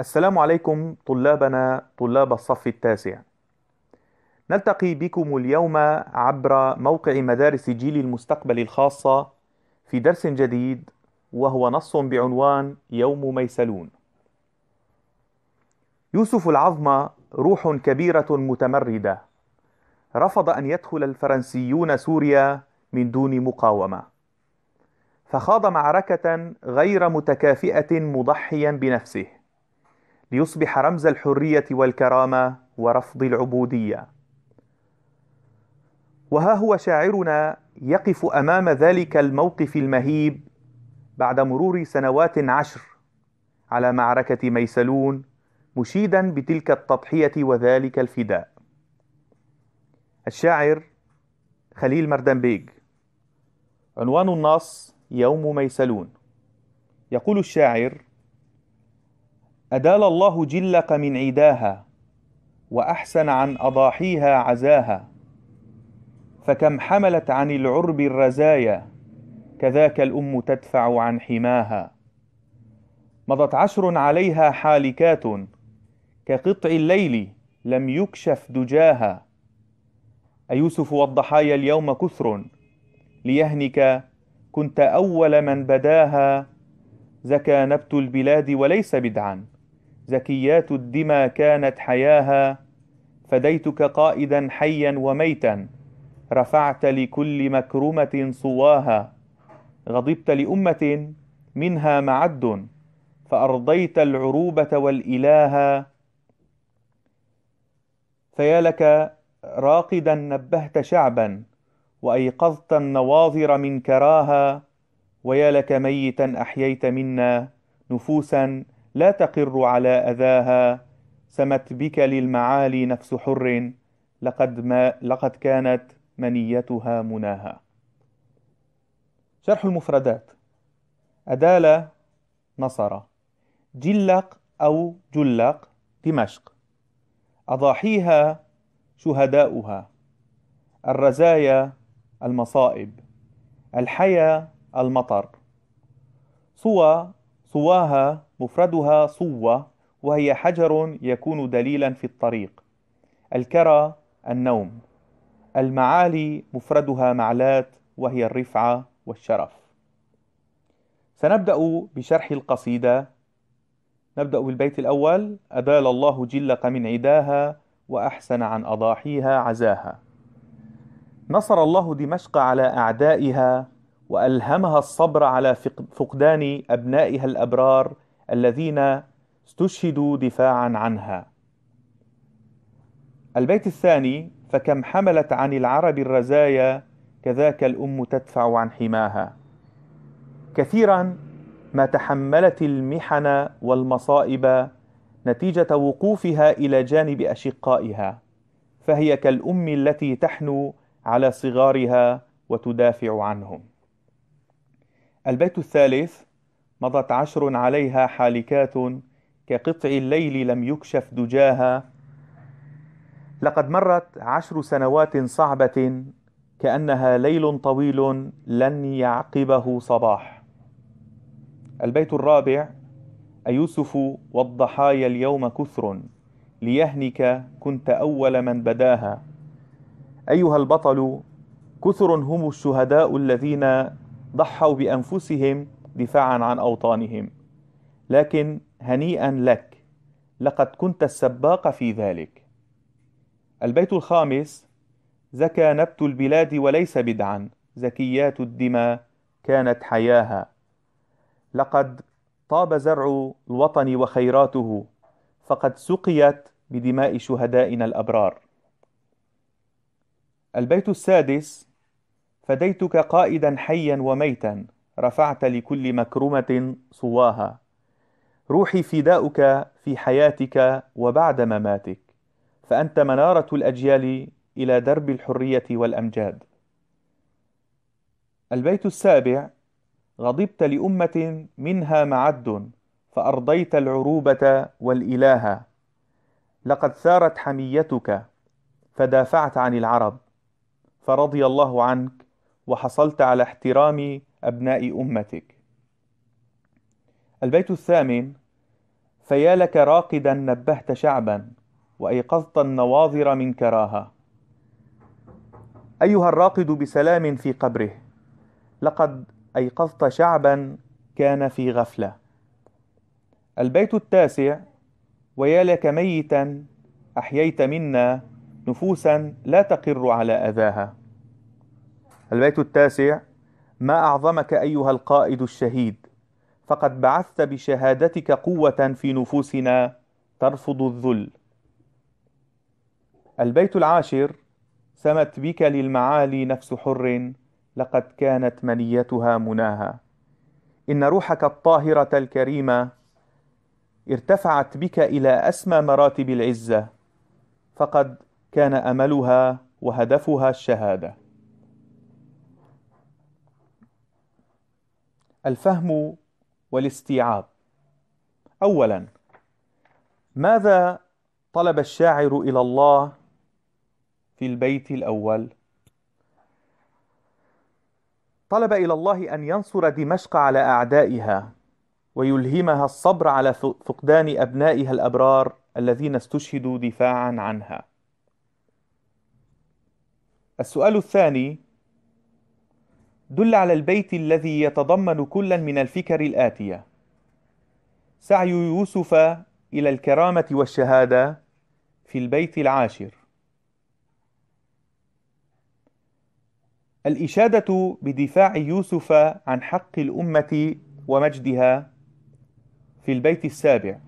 السلام عليكم طلابنا طلاب الصف التاسع نلتقي بكم اليوم عبر موقع مدارس جيل المستقبل الخاصة في درس جديد وهو نص بعنوان يوم ميسلون يوسف العظمى روح كبيرة متمردة رفض أن يدخل الفرنسيون سوريا من دون مقاومة فخاض معركة غير متكافئة مضحيا بنفسه ليصبح رمز الحرية والكرامة ورفض العبودية وها هو شاعرنا يقف أمام ذلك الموقف المهيب بعد مرور سنوات عشر على معركة ميسلون مشيدا بتلك التضحية وذلك الفداء الشاعر خليل مردنبيج عنوان النص يوم ميسلون يقول الشاعر أدال الله جلك من عداها وأحسن عن أضاحيها عزاها فكم حملت عن العرب الرزايا كذاك الأم تدفع عن حماها مضت عشر عليها حالكات كقطع الليل لم يكشف دجاها أيوسف والضحايا اليوم كثر ليهنك كنت أول من بداها زكى نبت البلاد وليس بدعا زكيات الدمى كانت حياها فديتك قائدا حيا وميتا رفعت لكل مكرمة صواها غضبت لأمة منها معد فأرضيت العروبة والإله فيا لك راقدا نبهت شعبا وأيقظت النواظر من كراها ويا لك ميتا أحييت منا نفوسا لا تقر على أذاها سمت بك للمعالي نفس حر لقد, ما لقد كانت منيتها مناها شرح المفردات أدالة نصرة جلق أو جلق دمشق أضاحيها شهداؤها الرزايا المصائب الحيا المطر صوى صواها مفردها صوة وهي حجر يكون دليلا في الطريق الكرى النوم المعالي مفردها معلات وهي الرفعة والشرف سنبدأ بشرح القصيدة نبدأ بالبيت الأول أدال الله جلق من عداها وأحسن عن أضاحيها عزاها نصر الله دمشق على أعدائها وألهمها الصبر على فقدان أبنائها الأبرار الذين استشهدوا دفاعا عنها البيت الثاني فكم حملت عن العرب الرزايا كذاك الأم تدفع عن حماها كثيرا ما تحملت المحن والمصائب نتيجة وقوفها إلى جانب أشقائها فهي كالأم التي تحنو على صغارها وتدافع عنهم البيت الثالث مضت عشر عليها حالكات كقطع الليل لم يكشف دجاها لقد مرت عشر سنوات صعبة كأنها ليل طويل لن يعقبه صباح البيت الرابع أيوسف والضحايا اليوم كثر ليهنك كنت أول من بداها أيها البطل كثر هم الشهداء الذين ضحوا بأنفسهم دفاعا عن أوطانهم لكن هنيئا لك لقد كنت السباق في ذلك البيت الخامس زكى نبت البلاد وليس بدعا زكيات الدماء كانت حياها لقد طاب زرع الوطن وخيراته فقد سقيت بدماء شهدائنا الأبرار البيت السادس فديتك قائدا حيا وميتا رفعت لكل مكرمة صواها روحي فداؤك في حياتك وبعد مماتك فأنت منارة الأجيال إلى درب الحرية والأمجاد البيت السابع غضبت لأمة منها معد فأرضيت العروبة والإلهة لقد ثارت حميتك فدافعت عن العرب فرضي الله عنك وحصلت على احترام أبناء أمتك البيت الثامن فيا لك راقدا نبهت شعبا وأيقظت النواظر من كراهة أيها الراقد بسلام في قبره لقد أيقظت شعبا كان في غفلة البيت التاسع ويا لك ميتا أحييت منا نفوسا لا تقر على أذاها البيت التاسع ما أعظمك أيها القائد الشهيد فقد بعثت بشهادتك قوة في نفوسنا ترفض الذل البيت العاشر سمت بك للمعالي نفس حر لقد كانت منيتها مناها إن روحك الطاهرة الكريمة ارتفعت بك إلى أسمى مراتب العزة فقد كان أملها وهدفها الشهادة الفهم والاستيعاب اولا ماذا طلب الشاعر الى الله في البيت الاول طلب الى الله ان ينصر دمشق على اعدائها ويلهمها الصبر على فقدان ابنائها الابرار الذين استشهدوا دفاعا عنها السؤال الثاني دل على البيت الذي يتضمن كلا من الفكر الآتية سعي يوسف إلى الكرامة والشهادة في البيت العاشر الإشادة بدفاع يوسف عن حق الأمة ومجدها في البيت السابع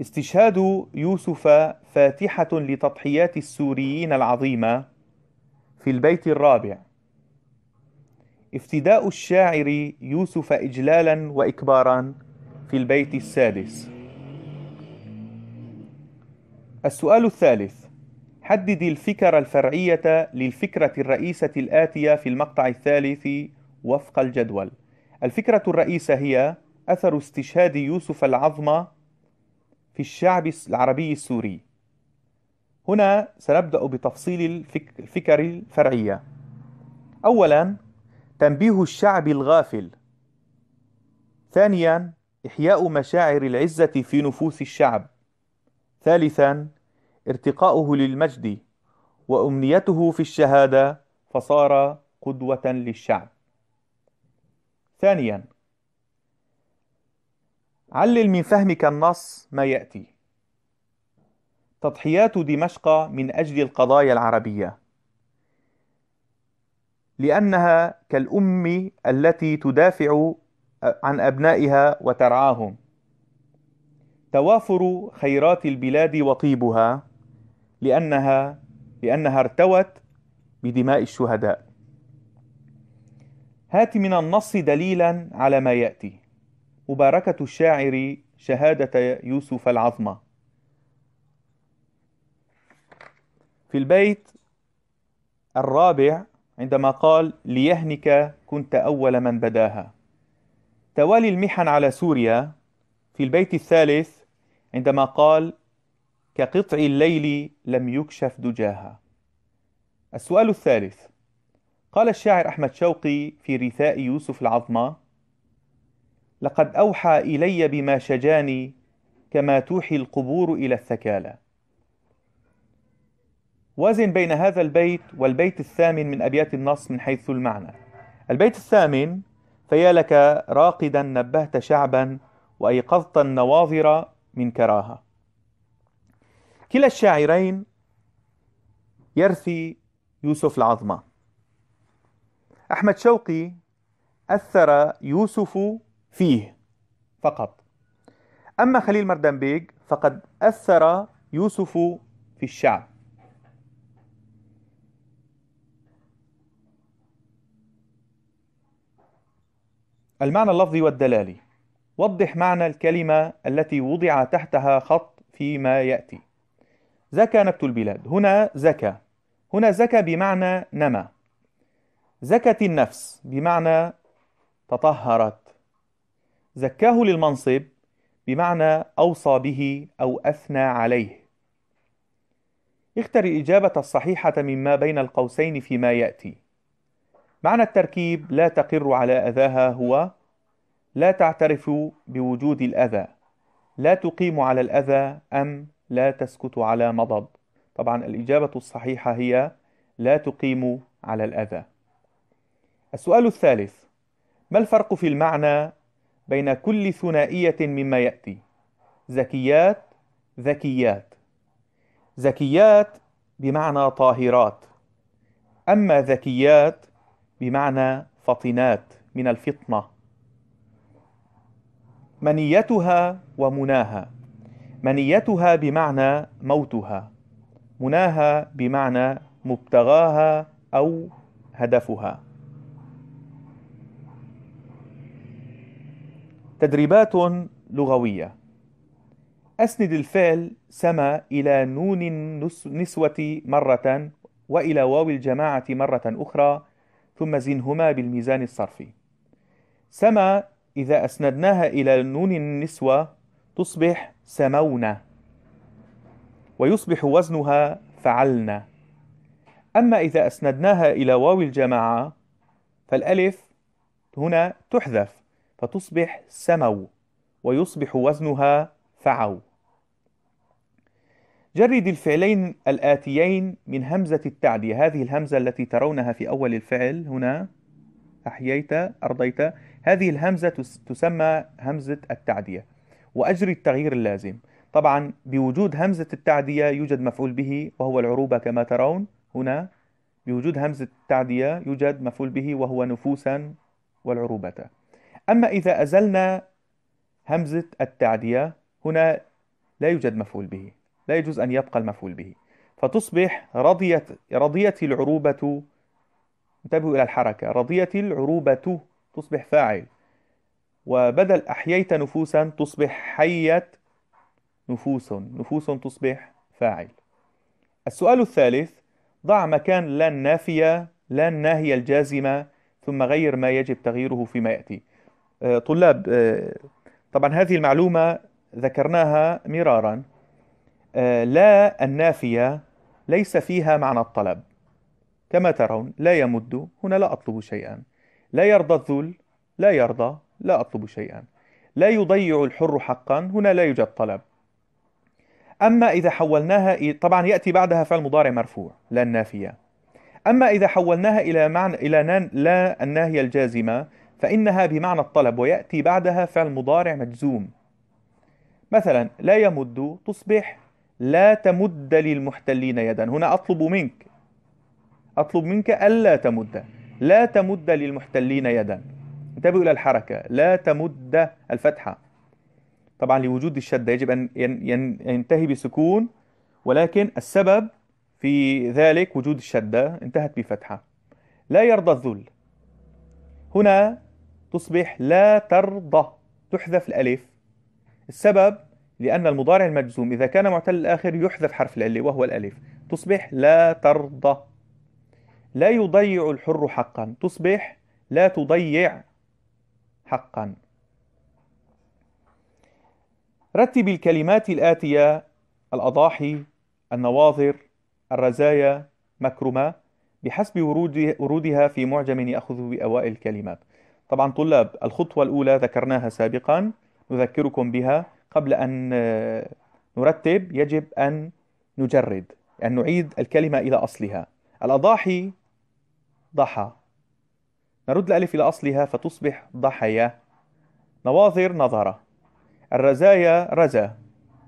استشهاد يوسف فاتحة لتضحيات السوريين العظيمة في البيت الرابع افتداء الشاعر يوسف إجلالا وإكبارا في البيت السادس السؤال الثالث حدد الفكرة الفرعية للفكرة الرئيسة الآتية في المقطع الثالث وفق الجدول الفكرة الرئيسة هي أثر استشهاد يوسف العظمة في الشعب العربي السوري هنا سنبدأ بتفصيل الفكر الفرعية أولا تنبيه الشعب الغافل ثانيا إحياء مشاعر العزة في نفوس الشعب ثالثا ارتقاؤه للمجد وأمنيته في الشهادة فصار قدوة للشعب ثانيا علل من فهمك النص ما يأتي تضحيات دمشق من أجل القضايا العربية لأنها كالأم التي تدافع عن أبنائها وترعاهم توافر خيرات البلاد وطيبها لأنها لأنها ارتوت بدماء الشهداء هات من النص دليلا على ما يأتي مباركة الشاعر شهادة يوسف العظمة في البيت الرابع عندما قال ليهنك كنت أول من بداها توالي المحن على سوريا في البيت الثالث عندما قال كقطع الليل لم يكشف دجاها السؤال الثالث قال الشاعر أحمد شوقي في رثاء يوسف العظمة لقد أوحى إلي بما شجاني كما توحي القبور إلى الثكالى وازن بين هذا البيت والبيت الثامن من أبيات النص من حيث المعنى البيت الثامن فيا لك راقدا نبهت شعبا وأيقظت النواظر من كراهة كلا الشاعرين يرثي يوسف العظمة أحمد شوقي أثر يوسف فيه فقط أما خليل مردنبيج فقد أثر يوسف في الشعب المعنى اللفظي والدلالي وضح معنى الكلمة التي وضع تحتها خط فيما يأتي زكى نبت البلاد هنا زكى هنا زكى بمعنى نما زكت النفس بمعنى تطهرت زكاه للمنصب بمعنى أوصى به أو أثنى عليه اختر الإجابة الصحيحة مما بين القوسين فيما يأتي معنى التركيب لا تقر على أذاها هو لا تعترف بوجود الأذى لا تقيم على الأذى أم لا تسكت على مضض طبعا الإجابة الصحيحة هي لا تقيم على الأذى السؤال الثالث ما الفرق في المعنى بين كل ثنائية مما يأتي زكيات ذكيات زكيات بمعنى طاهرات أما ذكيات بمعنى فطنات من الفطنة منيتها ومناها منيتها بمعنى موتها مناها بمعنى مبتغاها أو هدفها تدريبات لغوية أسند الفعل سما إلى نون النسوة مرة وإلى واو الجماعة مرة أخرى ثم زنهما بالميزان الصرفي سما إذا أسندناها إلى نون النسوة تصبح سمونا ويصبح وزنها فعلنا أما إذا أسندناها إلى واو الجماعة فالألف هنا تحذف فتصبح سمو ويصبح وزنها فعو جرد الفعلين الآتيين من همزة التعدية هذه الهمزة التي ترونها في أول الفعل هنا أحييت أرضيت هذه الهمزة تسمى همزة التعدية وأجري التغيير اللازم طبعا بوجود همزة التعدية يوجد مفعول به وهو العروبة كما ترون هنا بوجود همزة التعدية يوجد مفعول به وهو نفوسا والعروبة أما إذا أزلنا همزة التعدية هنا لا يوجد مفعول به لا يجوز أن يبقى المفعول به فتصبح رضيت رضيت العروبة انتبهوا إلى الحركة رضيت العروبة تصبح فاعل وبدل أحييت نفوسا تصبح حيت نفوس نفوس تصبح فاعل السؤال الثالث ضع مكان لا النافية لا الناهية الجازمة ثم غير ما يجب تغييره فيما يأتي آه، طلاب آه، طبعا هذه المعلومة ذكرناها مرارا آه، لا النافية ليس فيها معنى الطلب كما ترون لا يمد هنا لا أطلب شيئا لا يرضى الذل لا يرضى لا أطلب شيئا لا يضيع الحر حقا هنا لا يوجد طلب أما إذا حولناها طبعا يأتي بعدها فعل مضارع مرفوع لا النافية أما إذا حولناها إلى معنى إلى لا الناهية الجازمة فإنها بمعنى الطلب ويأتي بعدها فعل مضارع مجزوم مثلا لا يمد تصبح لا تمد للمحتلين يدا هنا أطلب منك أطلب منك ألا تمد لا تمد للمحتلين يدا انتبهوا إلى الحركة لا تمد الفتحة طبعا لوجود الشدة يجب أن ينتهي بسكون ولكن السبب في ذلك وجود الشدة انتهت بفتحة لا يرضى الذل هنا تصبح لا ترضى تحذف الألف السبب لأن المضارع المجزوم إذا كان معتل الآخر يحذف حرف العلة وهو الألف تصبح لا ترضى لا يضيع الحر حقا تصبح لا تضيع حقا رتب الكلمات الآتية الأضاحي النواظر الرزايا مكرمة بحسب ورودها في معجم يأخذ بأوائل الكلمات طبعا طلاب الخطوة الأولى ذكرناها سابقا نذكركم بها قبل أن آه، نرتب يجب أن نجرد أن نعيد الكلمة إلى أصلها الأضاحي ضحى نرد الألف إلى أصلها فتصبح ضحية نواظر نظرة الرزايا رزا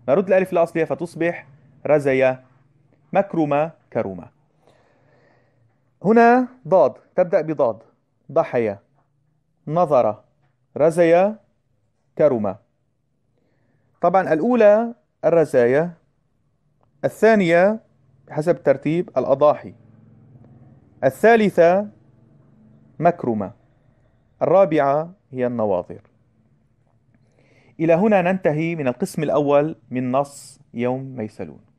نرد الألف إلى أصلها فتصبح رزية مكرمة كرومة هنا ضاد تبدأ بضاد ضحية نظرة رزية كرمة طبعا الأولى الرزايا الثانية حسب الترتيب الأضاحي الثالثة مكرمة الرابعة هي النواظر إلى هنا ننتهي من القسم الأول من نص يوم ميسلون